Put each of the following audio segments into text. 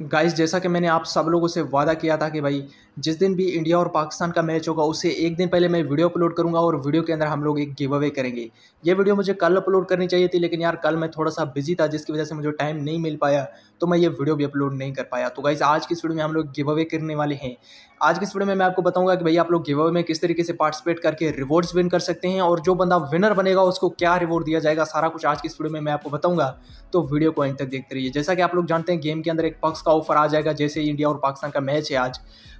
guys जैसा कि मैंने आप सब लोगों से वादा किया था कि भाई जिस दिन भी इंडिया और पाकिस्तान का मैच होगा उससे एक दिन पहले मैं वीडियो अपलोड करूंगा और वीडियो के अंदर हम लोग एक गिव अवे करेंगे ये वीडियो मुझे कल अपलोड करनी चाहिए थी लेकिन यार कल मैं थोड़ा सा बिजी था जिसकी वजह से मुझे टाइम नहीं मिल पाया तो मैं ये वीडियो भी अपलोड नहीं कर पाया तो गाइज़ आज की वीडियो में हम लोग गिव अवे करने वाले हैं आज की वीडियो में मैं आपको बताऊंगा कि भाई आप लोग गिव अवे में किस तरीके से पार्टिसिपेट करके रिवॉर्ड्स विन कर सकते हैं और जो बंदा विनर बनेगा उसको क्या रिवॉर्ड दिया जाएगा सारा कुछ आज की वीडियो में मैं आपको बताऊंगा तो वीडियो को एंड तक देखते रहिए जैसा कि आप लोग जानते हैं गेम के अंदर एक पक्ष का ऑफर आ जाएगा जैसे इंडिया और पाकिस्तान का मैच है आज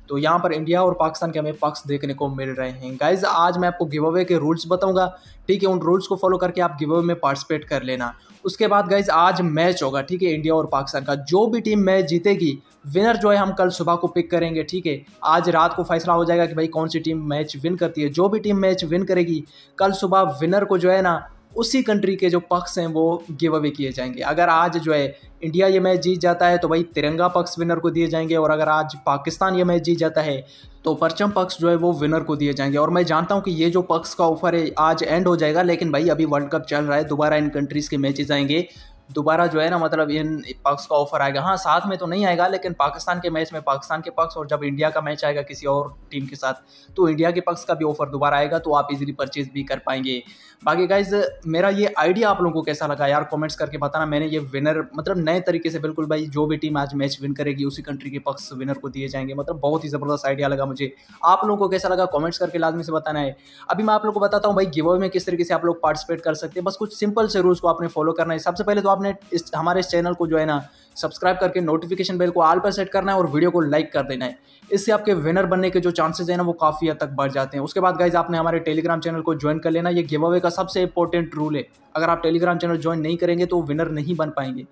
तो यहाँ पर इंडिया और पाकिस्तान के हमें पक्ष देखने को मिल रहे हैं गाइज आज मैं आपको गिव अवे के रूल्स बताऊंगा ठीक है उन रूल्स को फॉलो करके आप गिव अवे में पार्टिसिपेट कर लेना उसके बाद गाइज आज मैच होगा ठीक है इंडिया और पाकिस्तान का जो भी टीम मैच जीतेगी विनर जो है हम कल सुबह को पिक करेंगे ठीक है आज रात को फैसला हो जाएगा कि भाई कौन सी टीम मैच विन करती है जो भी टीम मैच विन करेगी कल सुबह विनर को जो है ना उसी कंट्री के जो पक्स हैं वो गिव अवे किए जाएंगे अगर आज जो है इंडिया ये मैच जीत जाता है तो भाई तिरंगा पक्ष विनर को दिए जाएंगे और अगर आज पाकिस्तान ये मैच जीत जाता है तो परचम पक्ष जो है वो विनर को दिए जाएंगे और मैं जानता हूँ कि ये जो पक्ष का ऑफर है आज एंड हो जाएगा लेकिन भाई अभी वर्ल्ड कप चल रहा है दोबारा इन कंट्रीज़ के मैचेज आएंगे दोबारा जो है ना मतलब इन पक्स का ऑफर आएगा हाँ साथ में तो नहीं आएगा लेकिन पाकिस्तान के मैच में पाकिस्तान के पक्ष और जब इंडिया का मैच आएगा किसी और टीम के साथ तो इंडिया के पक्ष का भी ऑफर दोबारा आएगा तो आप इजीली परचेज भी कर पाएंगे बाकी गाइज मेरा ये आइडिया आप लोगों को कैसा लगा यार कॉमेंट्स करके बताना मैंने ये विनर मतलब नए तरीके से बिल्कुल भाई जो भी टीम आज मैच विन करेगी उसी कंट्री के पक्ष विनर को दिए जाएंगे मतलब बहुत ही ज़बरदस्त आइडिया लगा मुझे आप लोगों को कैसा लगा कॉमेंट्स करके लाजमी से बताना है अभी मैं आप लोग को बताता हूँ भाई गिव में किस तरीके से आप लोग पार्टिसिपेट कर सकते हैं बस कुछ सिंपल से रूल्स को आपने फॉलो करना है सबसे पहले तो आप आपने इस हमारे इस चैनल को जो है ना सब्सक्राइब करके नोटिफिकेशन बेल को आल पर सेट करना है और वीडियो को लाइक कर देना है इससे आपके विनर बनने के जो चांसेस हैं ना वो काफ़ी हद तक बढ़ जाते हैं उसके बाद गाइज आपने हमारे टेलीग्राम चैनल को ज्वाइन कर लेना ये गिव अवे का सबसे इंपॉर्टेंट रूल है अगर आप टेलीग्राम चैनल ज्वाइन नहीं करेंगे तो विनर नहीं बन पाएंगे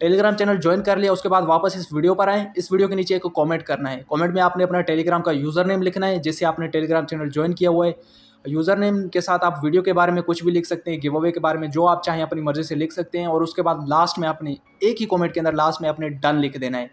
टेलीग्राम चैनल ज्वाइन कर लिया उसके बाद वापस इस वीडियो पर आएँ इस वीडियो के नीचे एक कॉमेंट करना है कॉमेंट में आपने अपना टेलीग्राम का यूज़र नेम लिखना है जिससे आपने टेलीग्राम चैनल ज्वाइन किया हुआ है यूज़र नेम के साथ आप वीडियो के बारे में कुछ भी लिख सकते हैं गिव अवे के बारे में जो आप चाहें अपनी मर्ज़ी से लिख सकते हैं और उसके बाद लास्ट में अपने एक ही कॉमेंट के अंदर लास्ट में अपने डन लिख देना है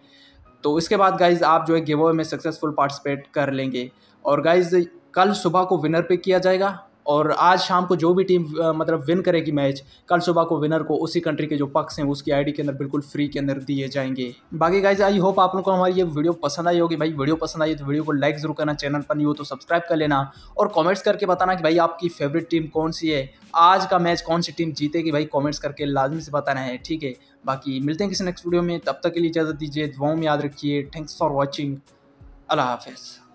तो इसके बाद गाइज़ आप जो है गिव अवे में सक्सेसफुल पार्टिसिपेट कर लेंगे और गाइज़ कल सुबह को विनर पिक किया जाएगा और आज शाम को जो भी टीम मतलब विन करेगी मैच कल सुबह को विनर को उसी कंट्री के जो पक्स हैं उसकी आईडी के अंदर बिल्कुल फ्री के अंदर दिए जाएंगे बाकी गाइज आई होप आप लोग को हमारी ये वीडियो पसंद आई होगी भाई वीडियो पसंद आई तो वीडियो को लाइक जरूर करना चैनल पर नहीं हो तो सब्सक्राइब कर लेना और कॉमेंट्स करके बताना कि भाई आपकी फेवरेट टीम कौन सी है आज का मैच कौन सी टीम जीतेगी भाई कॉमेंट्स करके लाजमी से बताना है ठीक है बाकी मिलते हैं किसी नेक्स्ट वीडियो में तब तक के लिए इजाज़त दीजिए दुआओं में याद रखिए थैंक्स फॉर वॉचिंग अल्लाह हाफिज़